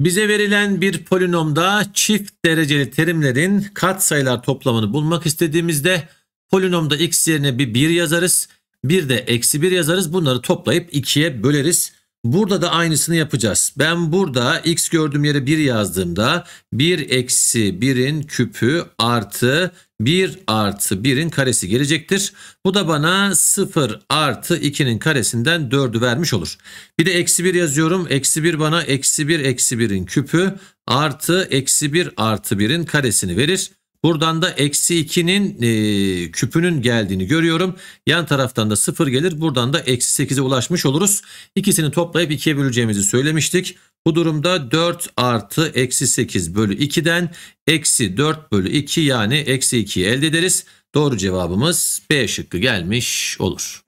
Bize verilen bir polinomda çift dereceli terimlerin katsayılar toplamını bulmak istediğimizde polinomda x yerine bir 1 yazarız. Bir de eksi 1 yazarız. Bunları toplayıp 2'ye böleriz. Burada da aynısını yapacağız. Ben burada x gördüğüm yere 1 yazdığımda 1 eksi 1'in küpü artı 1 artı 1'in karesi gelecektir. Bu da bana 0 artı 2'nin karesinden 4'ü vermiş olur. Bir de eksi 1 yazıyorum. Eksi 1 bana eksi 1 eksi 1'in küpü artı eksi 1 artı 1'in karesini verir. Buradan da eksi 2'nin e, küpünün geldiğini görüyorum. Yan taraftan da 0 gelir. Buradan da eksi 8'e ulaşmış oluruz. İkisini toplayıp 2'ye böleceğimizi söylemiştik. Bu durumda 4 artı eksi 8 bölü 2'den eksi 4 bölü 2 yani eksi 2'yi elde ederiz. Doğru cevabımız B şıkkı gelmiş olur.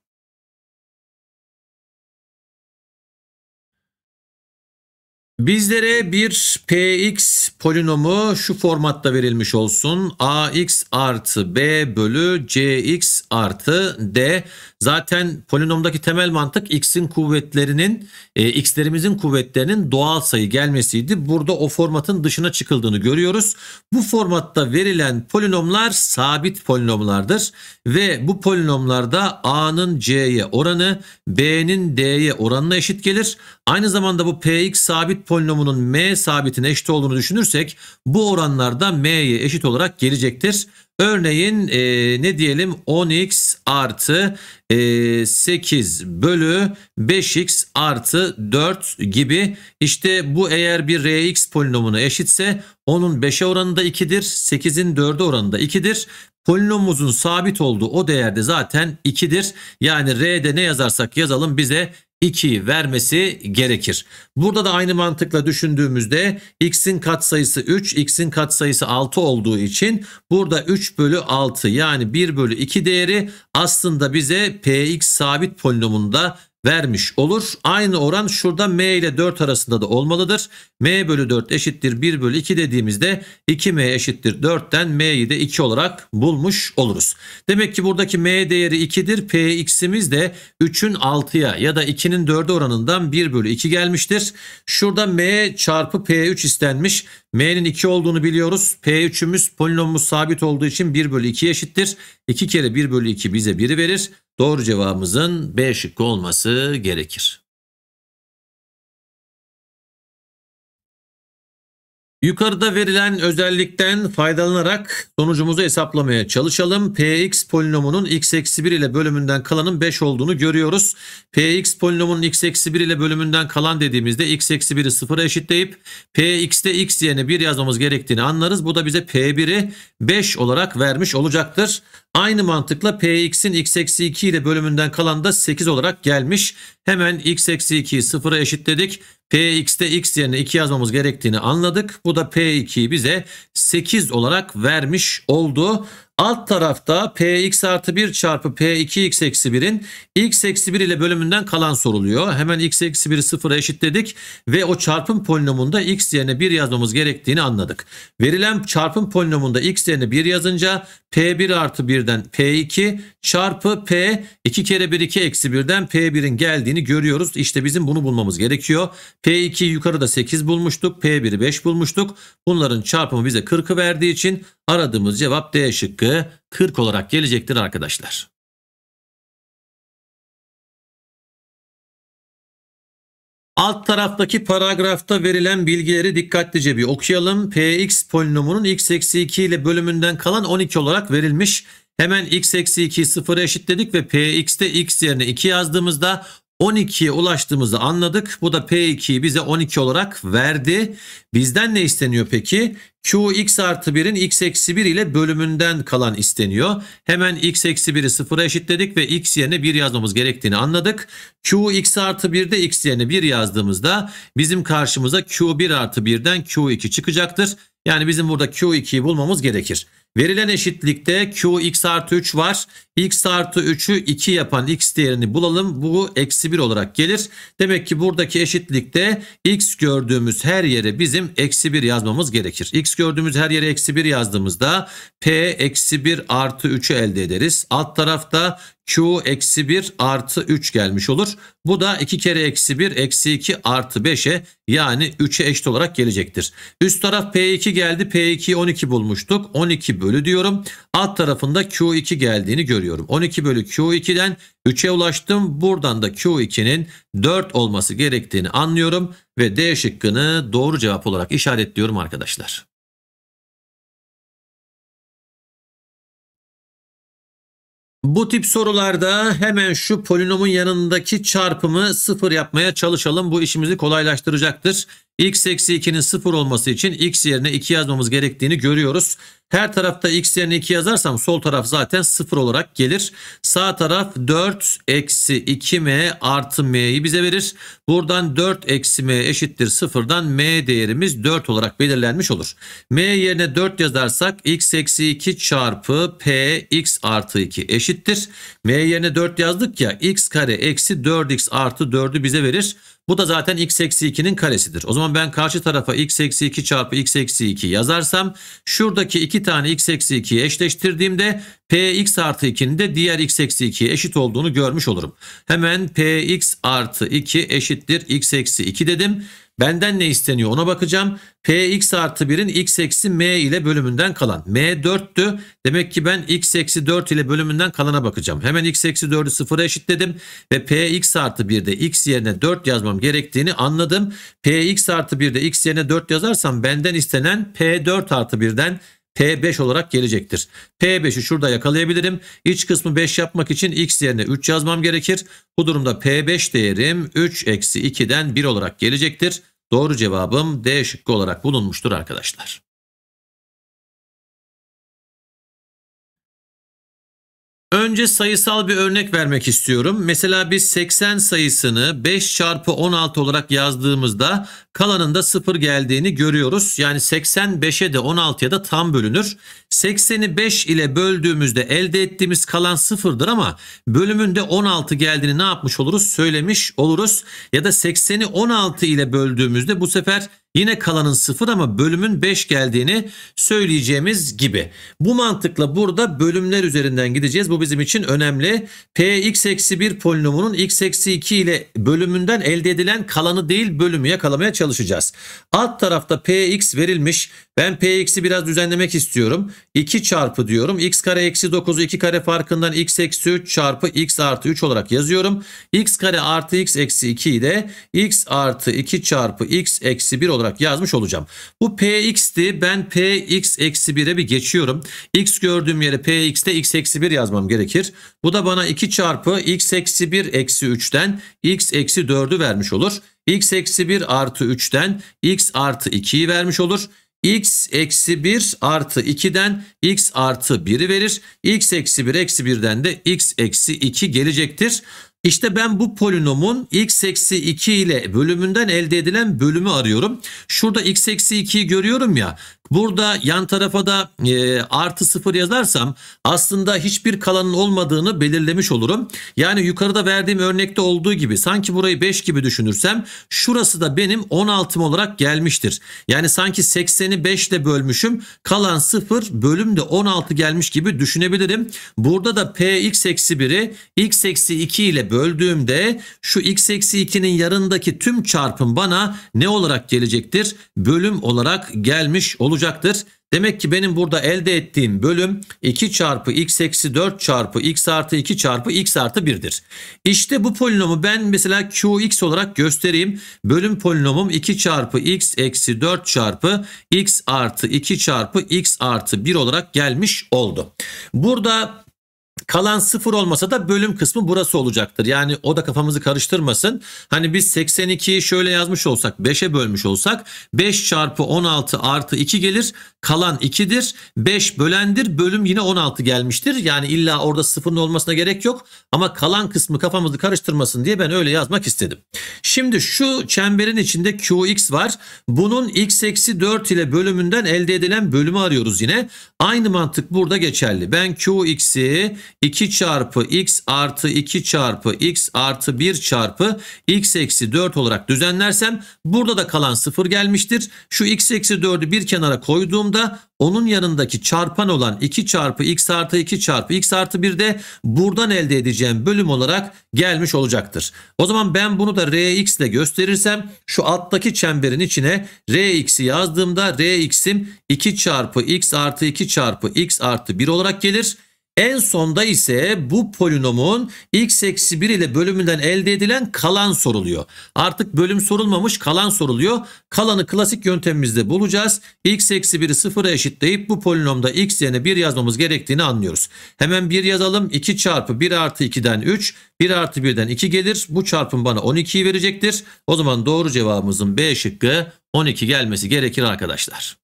Bizlere bir px polinomu şu formatta verilmiş olsun. ax artı b bölü cx artı d. Zaten polinomdaki temel mantık x'in kuvvetlerinin e, x'lerimizin kuvvetlerinin doğal sayı gelmesiydi. Burada o formatın dışına çıkıldığını görüyoruz. Bu formatta verilen polinomlar sabit polinomlardır ve bu polinomlarda a'nın c'ye oranı b'nin d'ye oranına eşit gelir. Aynı zamanda bu px sabit polinomunun m sabitine eşit olduğunu düşünürsek bu oranlarda m'ye eşit olarak gelecektir. Örneğin e, ne diyelim 10x artı e, 8 bölü 5x artı 4 gibi işte bu eğer bir rx polinomunu eşitse onun 5'e oranı da 2'dir 8'in 4'e oranı da 2'dir. Polinomumuzun sabit olduğu o değerde zaten 2'dir. Yani R'de ne yazarsak yazalım bize 2 vermesi gerekir. Burada da aynı mantıkla düşündüğümüzde x'in katsayısı 3, x'in katsayısı 6 olduğu için burada 3 bölü 6 yani 1 bölü 2 değeri aslında bize px sabit polinomunda vermiş olur. Aynı oran şurada m ile 4 arasında da olmalıdır. m bölü 4 eşittir 1 bölü 2 dediğimizde 2m eşittir 4'ten m'yi de 2 olarak bulmuş oluruz. Demek ki buradaki m değeri 2'dir. px'imiz de 3'ün 6'ya ya da 2'nin 4'e oranından 1 bölü 2 gelmiştir. Şurada m çarpı p3 istenmiş. M'nin 2 olduğunu biliyoruz. P3'ümüz polinomumuz sabit olduğu için 1 bölü 2 eşittir. 2 kere 1 bölü 2 bize 1'i verir. Doğru cevabımızın B şıkkı olması gerekir. Yukarıda verilen özellikten faydalanarak sonucumuzu hesaplamaya çalışalım. Px polinomunun x-1 eksi ile bölümünden kalanın 5 olduğunu görüyoruz. Px polinomunun x-1 eksi ile bölümünden kalan dediğimizde x-1'i eksi 0'a eşitleyip Px'de x yerine 1 yazmamız gerektiğini anlarız. Bu da bize P1'i 5 olarak vermiş olacaktır. Aynı mantıkla Px'in x-2 eksi ile bölümünden kalan da 8 olarak gelmiş. Hemen x-2'yi eksi 0'a eşitledik. Px'te x yerine 2 yazmamız gerektiğini anladık. Bu da P2'yi bize 8 olarak vermiş oldu. Alt tarafta px artı 1 çarpı p2x eksi 1'in x eksi 1 ile bölümünden kalan soruluyor. Hemen x eksi 1'i sıfıra eşitledik ve o çarpım polinomunda x yerine 1 yazmamız gerektiğini anladık. Verilen çarpım polinomunda x yerine 1 yazınca P1 artı 1'den P2 çarpı P 2 kere 1 2 eksi 1'den P1'in geldiğini görüyoruz. İşte bizim bunu bulmamız gerekiyor. P2 yukarıda 8 bulmuştuk. P1'i 5 bulmuştuk. Bunların çarpımı bize 40'ı verdiği için aradığımız cevap D şıkkı 40 olarak gelecektir arkadaşlar. Alt taraftaki paragrafta verilen bilgileri dikkatlice bir okuyalım. Px polinomunun x eksi 2 ile bölümünden kalan 12 olarak verilmiş. Hemen x eksi 2 sıfır eşitledik ve px'te x yerine 2 yazdığımızda 12'ye ulaştığımızı anladık. Bu da P2'yi bize 12 olarak verdi. Bizden ne isteniyor peki? Qx artı 1'in x eksi 1 ile bölümünden kalan isteniyor. Hemen x eksi 1'i sıfıra eşitledik ve x yerine 1 yazmamız gerektiğini anladık. Qx artı 1'de x yerine 1 yazdığımızda bizim karşımıza Q1 artı 1'den Q2 çıkacaktır. Yani bizim burada Q2'yi bulmamız gerekir. Verilen eşitlikte qx artı 3 var. X artı 3'ü 2 yapan x değerini bulalım. Bu eksi 1 olarak gelir. Demek ki buradaki eşitlikte x gördüğümüz her yere bizim eksi 1 yazmamız gerekir. X gördüğümüz her yere eksi 1 yazdığımızda P eksi 1 artı 3'ü elde ederiz. Alt tarafta Q eksi 1 artı 3 gelmiş olur. Bu da 2 kere eksi 1 eksi 2 artı 5'e yani 3'e eşit olarak gelecektir. Üst taraf P2 geldi. P2'yi 12 bulmuştuk. 12 bölü diyorum. Alt tarafında Q2 geldiğini görüyorum. 12 bölü Q2'den 3'e ulaştım. Buradan da Q2'nin 4 olması gerektiğini anlıyorum. Ve D şıkkını doğru cevap olarak işaretliyorum arkadaşlar. Bu tip sorularda hemen şu polinomun yanındaki çarpımı sıfır yapmaya çalışalım. Bu işimizi kolaylaştıracaktır. x eksi 2'nin sıfır olması için x yerine 2 yazmamız gerektiğini görüyoruz. Her tarafta x yerine 2 yazarsam sol taraf zaten 0 olarak gelir. Sağ taraf 4 eksi 2m artı m'yi bize verir. Buradan 4 eksi m eşittir 0'dan m değerimiz 4 olarak belirlenmiş olur. m yerine 4 yazarsak x eksi 2 çarpı p x artı 2 eşittir. m yerine 4 yazdık ya x kare eksi 4x artı 4'ü bize verir. Bu da zaten x eksi 2'nin karesidir. O zaman ben karşı tarafa x eksi 2 çarpı x eksi 2 yazarsam şuradaki iki tane x eksi 2'yi eşleştirdiğimde px artı 2'nin de diğer x eksi 2'ye eşit olduğunu görmüş olurum. Hemen px artı 2 eşittir x eksi 2 dedim. Benden ne isteniyor ona bakacağım. P x artı 1'in x eksi m ile bölümünden kalan. M 4'tü. Demek ki ben x eksi 4 ile bölümünden kalana bakacağım. Hemen x eksi 4'ü sıfıra eşitledim. Ve p x artı 1'de x yerine 4 yazmam gerektiğini anladım. P x artı 1'de x yerine 4 yazarsam benden istenen p 4 artı 1'den P5 olarak gelecektir. P5'i şurada yakalayabilirim. İç kısmı 5 yapmak için x yerine 3 yazmam gerekir. Bu durumda P5 değerim 3 eksi 2'den 1 olarak gelecektir. Doğru cevabım D şıkkı olarak bulunmuştur arkadaşlar. Önce sayısal bir örnek vermek istiyorum. Mesela biz 80 sayısını 5 çarpı 16 olarak yazdığımızda kalanında 0 geldiğini görüyoruz. Yani 85'e de 16'ya da tam bölünür. 80'i 5 ile böldüğümüzde elde ettiğimiz kalan 0'dır ama bölümünde 16 geldiğini ne yapmış oluruz? Söylemiş oluruz. Ya da 80'i 16 ile böldüğümüzde bu sefer Yine kalanın sıfır ama bölümün 5 geldiğini söyleyeceğimiz gibi. Bu mantıkla burada bölümler üzerinden gideceğiz. Bu bizim için önemli. P x eksi 1 polinomunun x eksi 2 ile bölümünden elde edilen kalanı değil bölümü yakalamaya çalışacağız. Alt tarafta p x verilmiş. Ben p x'i biraz düzenlemek istiyorum. 2 çarpı diyorum. x kare eksi 9'u 2 kare farkından x eksi 3 çarpı x artı 3 olarak yazıyorum. x kare artı x eksi 2'yi de x artı 2 çarpı x eksi 1 olarak olarak yazmış olacağım. Bu px'ti. Ben px eksi 1'e bir geçiyorum. x gördüğüm yere px'te x eksi 1 yazmam gerekir. Bu da bana 2 çarpı x eksi 1 eksi 3'ten x eksi 4'ü vermiş olur. x eksi 1 artı 3'ten x artı 2'yi vermiş olur x eksi 1 artı 2'den x artı 1'i verir. x eksi 1 eksi 1'den de x eksi 2 gelecektir. İşte ben bu polinomun x eksi 2 ile bölümünden elde edilen bölümü arıyorum. Şurada x eksi 2'yi görüyorum ya. Burada yan tarafa da e, artı sıfır yazarsam aslında hiçbir kalanın olmadığını belirlemiş olurum. Yani yukarıda verdiğim örnekte olduğu gibi sanki burayı 5 gibi düşünürsem şurası da benim 16'm olarak gelmiştir. Yani sanki 80'i 5 ile bölmüşüm kalan 0 bölüm de 16 gelmiş gibi düşünebilirim. Burada da px eksi 1'i x eksi 2 ile böldüğümde şu x eksi 2'nin yanındaki tüm çarpım bana ne olarak gelecektir? Bölüm olarak gelmiş olacak olacaktır. Demek ki benim burada elde ettiğim bölüm 2 çarpı x eksi 4 çarpı x artı 2 çarpı x artı 1'dir. İşte bu polinomu ben mesela qx olarak göstereyim. Bölüm polinomum 2 çarpı x eksi 4 çarpı x artı 2 çarpı x artı 1 olarak gelmiş oldu. Burada Kalan sıfır olmasa da bölüm kısmı burası olacaktır. Yani o da kafamızı karıştırmasın. Hani biz 82'yi şöyle yazmış olsak 5'e bölmüş olsak 5 çarpı 16 artı 2 gelir. Kalan 2'dir. 5 bölendir. Bölüm yine 16 gelmiştir. Yani illa orada sıfırın olmasına gerek yok. Ama kalan kısmı kafamızı karıştırmasın diye ben öyle yazmak istedim. Şimdi şu çemberin içinde Qx var. Bunun x eksi 4 ile bölümünden elde edilen bölümü arıyoruz yine. Aynı mantık burada geçerli. Ben Qx'i 2 çarpı x artı 2 çarpı x artı 1 çarpı x eksi 4 olarak düzenlersem burada da kalan 0 gelmiştir. Şu x eksi 4'ü bir kenara koyduğumda onun yanındaki çarpan olan 2 çarpı x artı 2 çarpı x artı 1 de buradan elde edeceğim bölüm olarak gelmiş olacaktır. O zaman ben bunu da rx ile gösterirsem şu alttaki çemberin içine rx'i yazdığımda rx'im 2 çarpı x artı 2 çarpı x artı 1 olarak gelir. En sonda ise bu polinomun x eksi 1 ile bölümünden elde edilen kalan soruluyor. Artık bölüm sorulmamış kalan soruluyor. Kalanı klasik yöntemimizde bulacağız. x eksi 1'i sıfıra eşitleyip bu polinomda x yerine 1 yazmamız gerektiğini anlıyoruz. Hemen 1 yazalım. 2 çarpı 1 artı 2'den 3. 1 artı 1'den 2 gelir. Bu çarpım bana 12'yi verecektir. O zaman doğru cevabımızın B şıkkı 12 gelmesi gerekir arkadaşlar.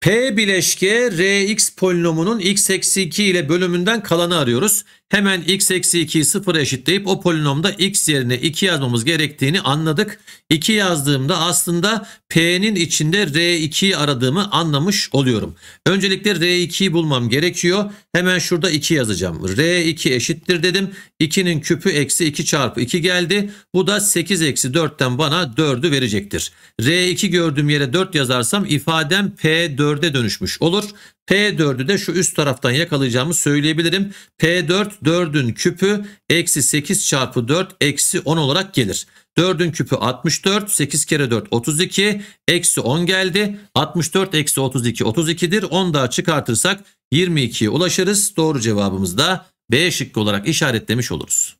P bileşke Rx polinomunun x eksi 2 ile bölümünden kalanı arıyoruz. Hemen x eksi 2'yi 0 eşitleyip o polinomda x yerine 2 yazmamız gerektiğini anladık. 2 yazdığımda aslında p'nin içinde r2'yi aradığımı anlamış oluyorum. Öncelikle r2'yi bulmam gerekiyor. Hemen şurada 2 yazacağım. r2 eşittir dedim. 2'nin küpü eksi 2 çarpı 2 geldi. Bu da 8 eksi 4'ten bana 4'ü verecektir. r2 gördüğüm yere 4 yazarsam ifadem p 4'e dönüşmüş olur. P4'ü de şu üst taraftan yakalayacağımı söyleyebilirim. P4 4'ün küpü eksi 8 çarpı 4 eksi 10 olarak gelir. 4'ün küpü 64 8 kere 4 32 eksi 10 geldi 64 eksi 32 32'dir 10 daha çıkartırsak 22'ye ulaşırız doğru cevabımız da B şıkkı olarak işaretlemiş oluruz.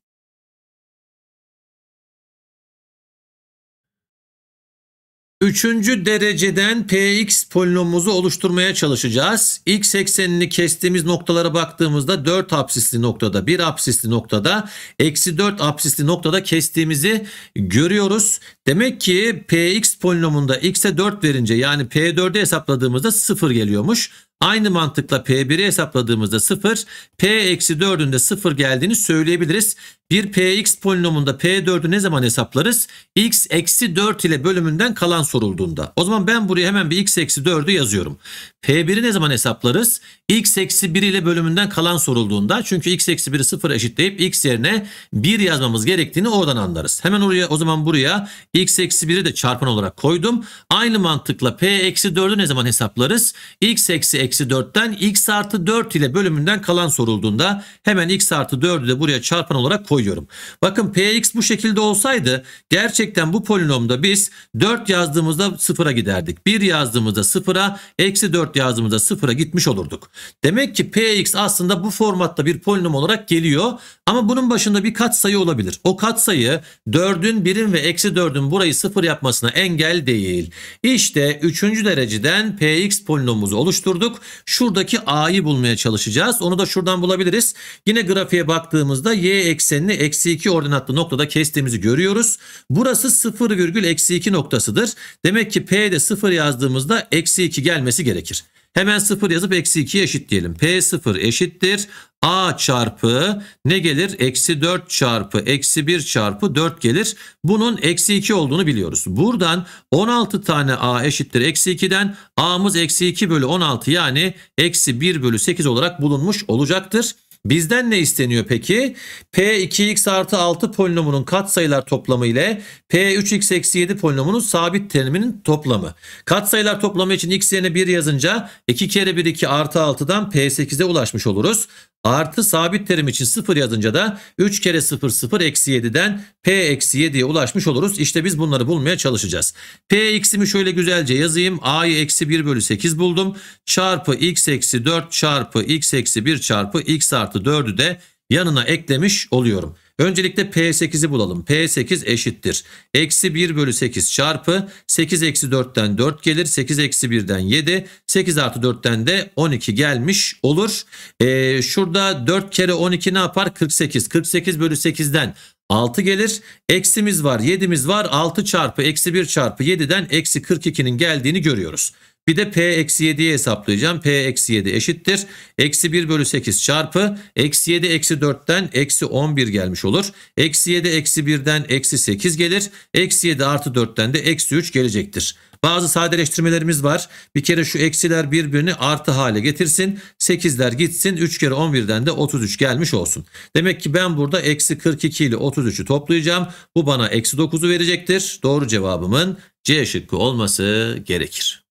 Üçüncü dereceden px polinomumuzu oluşturmaya çalışacağız. X eksenini kestiğimiz noktalara baktığımızda 4 apsisli noktada, 1 apsisli noktada, eksi 4 apsisli noktada kestiğimizi görüyoruz. Demek ki px polinomunda x'e 4 verince yani p4'ü hesapladığımızda 0 geliyormuş. Aynı mantıkla p1'i hesapladığımızda 0, p eksi 4'ün de 0 geldiğini söyleyebiliriz. Bir px polinomunda p4'ü ne zaman hesaplarız? x eksi 4 ile bölümünden kalan sorulduğunda. O zaman ben buraya hemen bir x eksi 4'ü yazıyorum. p1'i ne zaman hesaplarız? x eksi 1 ile bölümünden kalan sorulduğunda. Çünkü x eksi 1'i 0 eşitleyip x yerine 1 yazmamız gerektiğini oradan anlarız. Hemen oraya o zaman buraya x eksi 1'i de çarpan olarak koydum. Aynı mantıkla p eksi 4'ü ne zaman hesaplarız? x eksi eksi 4'ten x artı 4 ile bölümünden kalan sorulduğunda hemen x artı 4'ü de buraya çarpan olarak koyuyorum. Bakın px bu şekilde olsaydı gerçekten bu polinomda biz 4 yazdığımızda sıfıra giderdik. 1 yazdığımızda sıfıra, eksi 4 yazdığımızda sıfıra gitmiş olurduk. Demek ki px aslında bu formatta bir polinom olarak geliyor ama bunun başında bir katsayı olabilir. O katsayı 4'ün 1'in ve eksi 4'ün burayı sıfır yapmasına engel değil. İşte üçüncü dereceden px polinomumuzu oluşturduk. Şuradaki a'yı bulmaya çalışacağız. Onu da şuradan bulabiliriz. Yine grafiğe baktığımızda y eksenini eksi 2 ordinatlı noktada kestiğimizi görüyoruz. Burası 0 virgül eksi 2 noktasıdır. Demek ki p'de 0 yazdığımızda eksi 2 gelmesi gerekir. Hemen 0 yazıp eksi 2 eşit diyelim. P0 eşittir. A çarpı ne gelir? Eksi 4 çarpı eksi 1 çarpı 4 gelir. Bunun eksi 2 olduğunu biliyoruz. Buradan 16 tane A eşittir eksi 2'den A'mız eksi 2 bölü 16 yani eksi 1 bölü 8 olarak bulunmuş olacaktır. Bizden ne isteniyor peki? P2x artı 6 polinomunun katsayılar toplamı ile P3x eksi 7 polinomunun sabit teriminin toplamı. Katsayılar toplamı için x yerine 1 yazınca 2 kere 1 2 artı 6'dan P8'e ulaşmış oluruz. Artı sabit terim için 0 yazınca da 3 kere 0 0 eksi 7'den p eksi 7'ye ulaşmış oluruz. İşte biz bunları bulmaya çalışacağız. p x'imi şöyle güzelce yazayım. a'yı eksi 1 bölü 8 buldum. Çarpı x eksi 4 çarpı x eksi 1 çarpı x artı 4'ü de yanına eklemiş oluyorum. Öncelikle P8'i bulalım. P8 eşittir. Eksi 1 bölü 8 çarpı 8 eksi 4'ten 4 gelir. 8 eksi 1'den 7. 8 artı 4'ten de 12 gelmiş olur. Ee, şurada 4 kere 12 ne yapar? 48. 48 bölü 8'den 6 gelir. Eksimiz var 7'miz var. 6 çarpı eksi 1 çarpı 7'den eksi 42'nin geldiğini görüyoruz. Bir de p eksi 7'yi hesaplayacağım. p eksi 7 eşittir. Eksi 1 bölü 8 çarpı eksi 7 eksi 4'ten eksi 11 gelmiş olur. Eksi 7 eksi 1'den eksi 8 gelir. Eksi 7 artı 4'ten de eksi 3 gelecektir. Bazı sadeleştirmelerimiz var. Bir kere şu eksiler birbirini artı hale getirsin. 8'ler gitsin. 3 kere 11'den de 33 gelmiş olsun. Demek ki ben burada eksi 42 ile 33'ü toplayacağım. Bu bana eksi 9'u verecektir. Doğru cevabımın C şıkkı olması gerekir.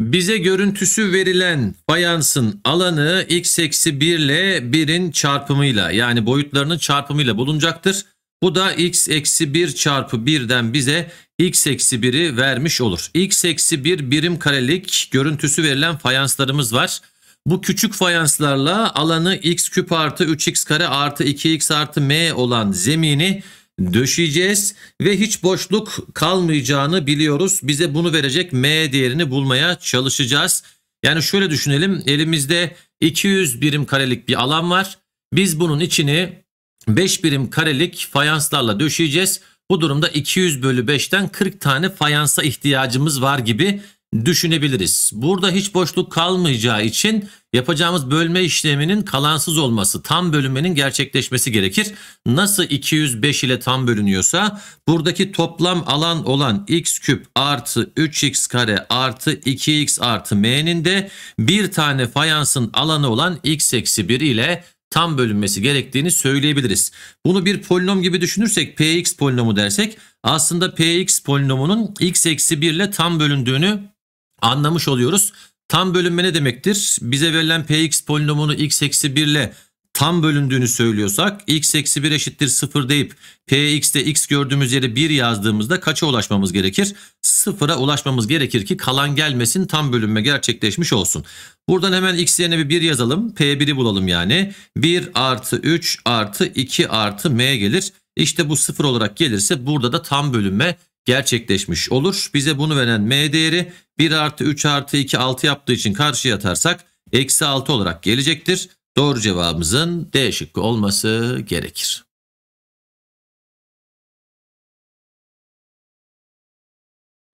Bize görüntüsü verilen fayansın alanı x eksi 1 ile 1'in çarpımıyla yani boyutlarının çarpımıyla bulunacaktır. Bu da x eksi 1 çarpı 1'den bize x eksi 1'i vermiş olur. x eksi 1 birim karelik görüntüsü verilen fayanslarımız var. Bu küçük fayanslarla alanı x küp artı 3x kare artı 2x artı m olan zemini Döşeceğiz ve hiç boşluk kalmayacağını biliyoruz. Bize bunu verecek M değerini bulmaya çalışacağız. Yani şöyle düşünelim elimizde 200 birim karelik bir alan var. Biz bunun içini 5 birim karelik fayanslarla döşeyeceğiz. Bu durumda 200 bölü 5'ten 40 tane fayansa ihtiyacımız var gibi düşünebiliriz. Burada hiç boşluk kalmayacağı için yapacağımız bölme işleminin kalansız olması, tam bölünmenin gerçekleşmesi gerekir. Nasıl 205 ile tam bölünüyorsa buradaki toplam alan olan x küp artı 3x kare artı 2x artı m'nin de bir tane fayansın alanı olan x eksi 1 ile tam bölünmesi gerektiğini söyleyebiliriz. Bunu bir polinom gibi düşünürsek px polinomu dersek aslında px polinomunun x eksi 1 ile tam bölündüğünü anlamış oluyoruz. Tam bölünme ne demektir? Bize verilen px polinomunu x eksi 1 ile tam bölündüğünü söylüyorsak x eksi 1 eşittir 0 deyip px'te x gördüğümüz yere 1 yazdığımızda kaça ulaşmamız gerekir? 0'a ulaşmamız gerekir ki kalan gelmesin tam bölünme gerçekleşmiş olsun. Buradan hemen x yerine bir 1 yazalım. p1'i bulalım yani. 1 artı 3 artı 2 artı m gelir. İşte bu 0 olarak gelirse burada da tam bölünme gerçekleşmiş olur. Bize bunu veren m değeri 1 artı 3 artı 2 6 yaptığı için karşıya atarsak eksi 6 olarak gelecektir. Doğru cevabımızın D şıkkı olması gerekir.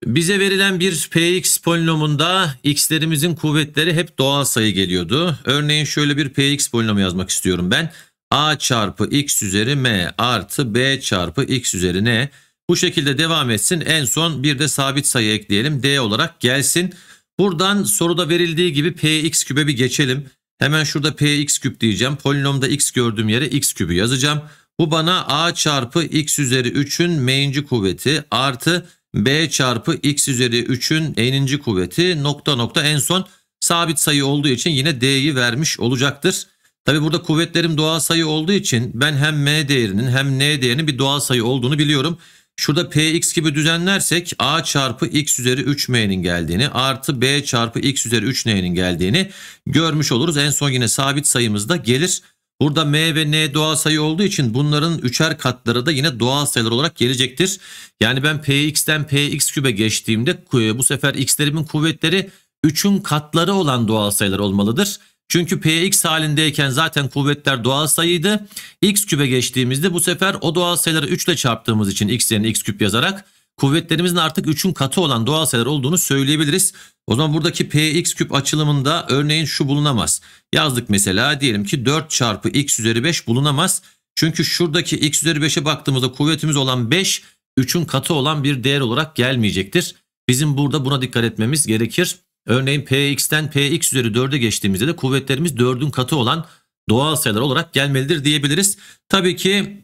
Bize verilen bir px polinomunda x'lerimizin kuvvetleri hep doğal sayı geliyordu. Örneğin şöyle bir px polinomu yazmak istiyorum ben. a çarpı x üzeri m artı b çarpı x üzeri n bu şekilde devam etsin. En son bir de sabit sayı ekleyelim. D olarak gelsin. Buradan soruda verildiği gibi px küpe bir geçelim. Hemen şurada px küp diyeceğim. Polinomda x gördüğüm yere x kübü yazacağım. Bu bana a çarpı x üzeri 3'ün m'inci kuvveti artı b çarpı x üzeri 3'ün n'inci kuvveti nokta nokta en son sabit sayı olduğu için yine d'yi vermiş olacaktır. Tabi burada kuvvetlerim doğal sayı olduğu için ben hem m değerinin hem n değerinin bir doğal sayı olduğunu biliyorum. Şurada px gibi düzenlersek a çarpı x üzeri 3m'nin geldiğini artı b çarpı x üzeri 3n'nin geldiğini görmüş oluruz. En son yine sabit sayımız da gelir. Burada m ve n doğal sayı olduğu için bunların üçer katları da yine doğal sayılar olarak gelecektir. Yani ben px'ten px kübe geçtiğimde e, bu sefer x'lerimin kuvvetleri 3'ün katları olan doğal sayılar olmalıdır. Çünkü px halindeyken zaten kuvvetler doğal sayıydı. x küpe geçtiğimizde bu sefer o doğal sayıları 3 ile çarptığımız için x yerine x küp yazarak kuvvetlerimizin artık 3'ün katı olan doğal sayılar olduğunu söyleyebiliriz. O zaman buradaki px küp açılımında örneğin şu bulunamaz. Yazdık mesela diyelim ki 4 çarpı x üzeri 5 bulunamaz. Çünkü şuradaki x üzeri 5'e baktığımızda kuvvetimiz olan 5 3'ün katı olan bir değer olarak gelmeyecektir. Bizim burada buna dikkat etmemiz gerekir. Örneğin Px'ten Px üzeri 4'e geçtiğimizde de kuvvetlerimiz 4'ün katı olan doğal sayılar olarak gelmelidir diyebiliriz. Tabii ki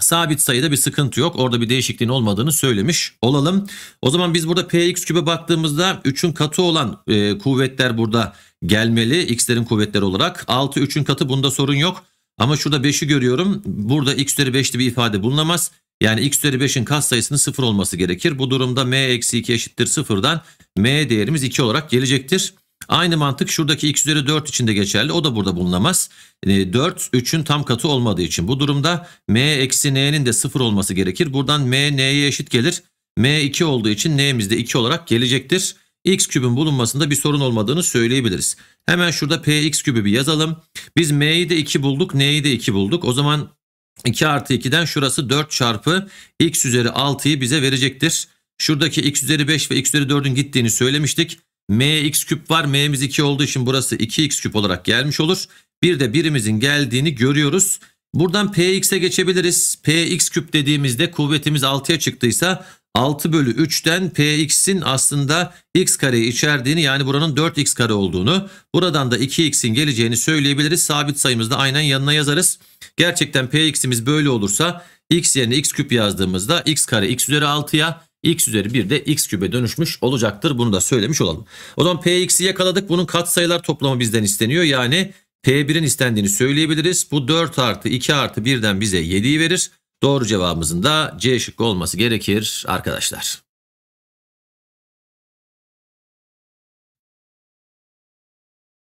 sabit sayıda bir sıkıntı yok. Orada bir değişikliğin olmadığını söylemiş olalım. O zaman biz burada Px küpe baktığımızda 3'ün katı olan e, kuvvetler burada gelmeli. X'lerin kuvvetleri olarak. 6 3'ün katı bunda sorun yok. Ama şurada 5'i görüyorum. Burada x üzeri 5'li bir ifade bulunamaz. Yani x üzeri 5'in katsayısının 0 olması gerekir. Bu durumda m eksi 2 eşittir 0'dan m değerimiz 2 olarak gelecektir. Aynı mantık şuradaki x üzeri 4 için de geçerli. O da burada bulunamaz. 4 e, 3'ün tam katı olmadığı için. Bu durumda m eksi n'nin de 0 olması gerekir. Buradan m n'ye eşit gelir. m 2 olduğu için n'miz de 2 olarak gelecektir. x kübün bulunmasında bir sorun olmadığını söyleyebiliriz. Hemen şurada px kübü bir yazalım. Biz m'yi de 2 bulduk, n'yi de 2 bulduk. O zaman 2 artı 2'den şurası 4 çarpı x üzeri 6'yı bize verecektir. Şuradaki x üzeri 5 ve x üzeri 4'ün gittiğini söylemiştik. M x küp var. m'miz 2 olduğu için burası 2x küp olarak gelmiş olur. Bir de birimizin geldiğini görüyoruz. Buradan px'e geçebiliriz. px küp dediğimizde kuvvetimiz 6'ya çıktıysa 6 bölü 3'ten px'in aslında x kareyi içerdiğini yani buranın 4x kare olduğunu buradan da 2x'in geleceğini söyleyebiliriz. Sabit sayımızda aynen yanına yazarız. Gerçekten px'imiz böyle olursa x yerine x küp yazdığımızda x kare x üzeri 6'ya x üzeri 1 de x kübe dönüşmüş olacaktır. Bunu da söylemiş olalım. O zaman px'i yakaladık. Bunun katsayılar toplamı bizden isteniyor. Yani p1'in istendiğini söyleyebiliriz. Bu 4 artı 2 artı 1'den bize 7'yi verir. Doğru cevabımızın da C şıkkı olması gerekir arkadaşlar.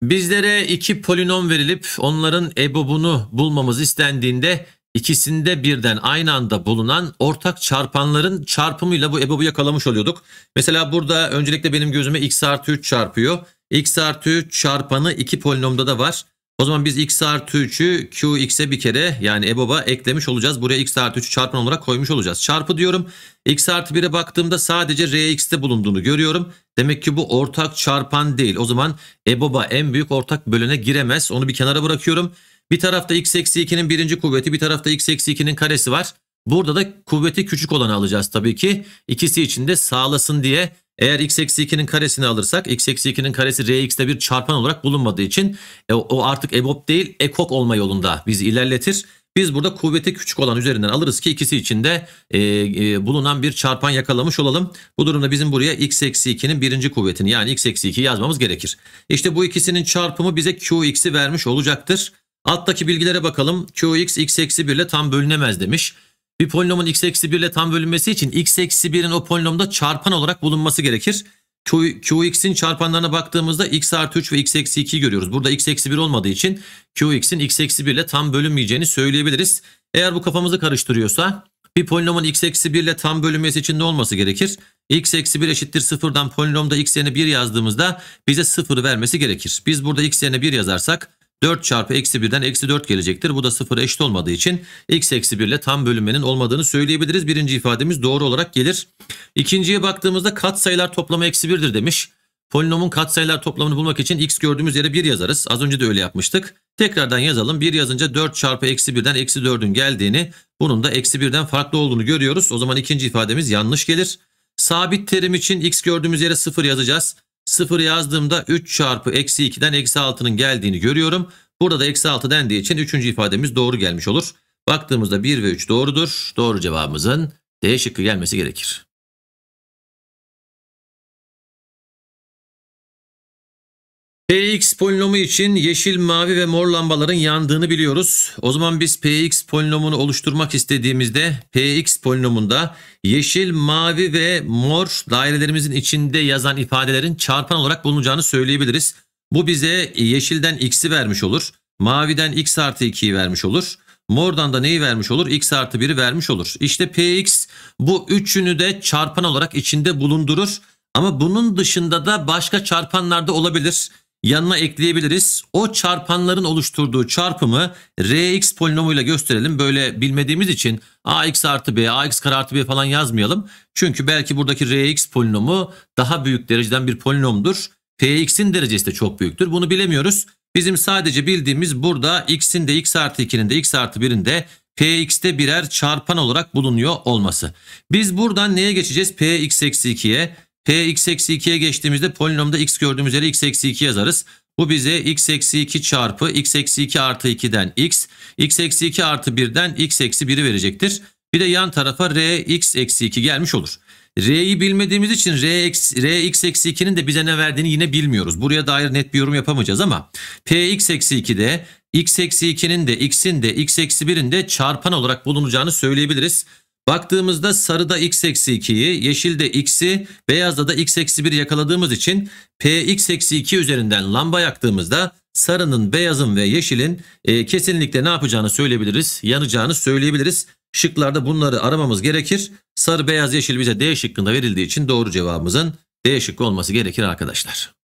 Bizlere iki polinom verilip onların ebobunu bulmamız istendiğinde ikisinde birden aynı anda bulunan ortak çarpanların çarpımıyla bu ebobu yakalamış oluyorduk. Mesela burada öncelikle benim gözüme x artı 3 çarpıyor. x artı 3 çarpanı iki polinomda da var. O zaman biz x artı 3'ü qx'e bir kere yani EBOB'a eklemiş olacağız. Buraya x artı 3'ü çarpan olarak koymuş olacağız. Çarpı diyorum. x artı 1'e baktığımda sadece rx'te bulunduğunu görüyorum. Demek ki bu ortak çarpan değil. O zaman EBOB'a en büyük ortak bölene giremez. Onu bir kenara bırakıyorum. Bir tarafta x eksi 2'nin birinci kuvveti bir tarafta x eksi 2'nin karesi var. Burada da kuvveti küçük olanı alacağız tabii ki. İkisi için de sağlasın diye eğer x eksi 2'nin karesini alırsak x eksi 2'nin karesi rx'te bir çarpan olarak bulunmadığı için e, o artık EBOB değil ekok olma yolunda bizi ilerletir. Biz burada kuvveti küçük olan üzerinden alırız ki ikisi içinde e, e, bulunan bir çarpan yakalamış olalım. Bu durumda bizim buraya x eksi 2'nin birinci kuvvetini yani x eksi 2 yazmamız gerekir. İşte bu ikisinin çarpımı bize qx'i vermiş olacaktır. Alttaki bilgilere bakalım. qx x eksi 1 ile tam bölünemez demiş. Bir polinomun x eksi 1 ile tam bölünmesi için x eksi 1'in o polinomda çarpan olarak bulunması gerekir. Q, Qx'in çarpanlarına baktığımızda x artı 3 ve x eksi 2'yi görüyoruz. Burada x eksi 1 olmadığı için Qx'in x eksi 1 ile tam bölünmeyeceğini söyleyebiliriz. Eğer bu kafamızı karıştırıyorsa bir polinomun x eksi 1 ile tam bölünmesi için ne olması gerekir? x eksi 1 eşittir sıfırdan polinomda x yerine 1 yazdığımızda bize 0 vermesi gerekir. Biz burada x yerine 1 yazarsak 4 çarpı eksi 1'den eksi 4 gelecektir. Bu da 0 eşit olmadığı için x eksi 1 ile tam bölünmenin olmadığını söyleyebiliriz. Birinci ifademiz doğru olarak gelir. İkinciye baktığımızda katsayılar toplamı eksi 1'dir demiş. Polinomun katsayılar toplamını bulmak için x gördüğümüz yere 1 yazarız. Az önce de öyle yapmıştık. Tekrardan yazalım. 1 yazınca 4 çarpı eksi 1'den eksi 4'ün geldiğini bunun da eksi 1'den farklı olduğunu görüyoruz. O zaman ikinci ifademiz yanlış gelir. Sabit terim için x gördüğümüz yere 0 yazacağız. 0 yazdığımda 3 çarpı eksi 2'den eksi 6'nın geldiğini görüyorum. Burada da eksi 6 dendiği için 3. ifademiz doğru gelmiş olur. Baktığımızda 1 ve 3 doğrudur. Doğru cevabımızın D şıkkı gelmesi gerekir. Px polinomu için yeşil, mavi ve mor lambaların yandığını biliyoruz. O zaman biz Px polinomunu oluşturmak istediğimizde Px polinomunda yeşil, mavi ve mor dairelerimizin içinde yazan ifadelerin çarpan olarak bulunacağını söyleyebiliriz. Bu bize yeşilden x'i vermiş olur. Maviden x artı 2'yi vermiş olur. Mordan da neyi vermiş olur? X artı 1'i vermiş olur. İşte Px bu üçünü de çarpan olarak içinde bulundurur. Ama bunun dışında da başka çarpanlar da olabilir yanına ekleyebiliriz. O çarpanların oluşturduğu çarpımı Rx polinomuyla gösterelim. Böyle bilmediğimiz için Ax artı B, Ax kare artı B falan yazmayalım. Çünkü belki buradaki Rx polinomu daha büyük dereceden bir polinomdur. Px'in derecesi de çok büyüktür. Bunu bilemiyoruz. Bizim sadece bildiğimiz burada x'in de x artı 2'nin de x artı 1'in de px'te birer çarpan olarak bulunuyor olması. Biz buradan neye geçeceğiz? px eksi 2'ye P x eksi 2'ye geçtiğimizde polinomda x gördüğümüz yere x eksi 2 yazarız. Bu bize x eksi 2 çarpı x eksi 2 artı 2'den x, x eksi 2 artı 1'den x eksi 1'i verecektir. Bir de yan tarafa r x eksi 2 gelmiş olur. R'yi bilmediğimiz için R, R x eksi 2'nin de bize ne verdiğini yine bilmiyoruz. Buraya dair net bir yorum yapamayacağız ama P x eksi 2'de x eksi 2'nin de x'in de x eksi 1'in de çarpan olarak bulunacağını söyleyebiliriz. Baktığımızda sarıda x eksi 2'yi, yeşilde x'i, beyazda da x eksi 1 yakaladığımız için px eksi 2 üzerinden lamba yaktığımızda sarının, beyazın ve yeşilin e, kesinlikle ne yapacağını söyleyebiliriz, yanacağını söyleyebiliriz. Şıklarda bunları aramamız gerekir. Sarı, beyaz, yeşil bize D şıkkında verildiği için doğru cevabımızın D şıkkı olması gerekir arkadaşlar.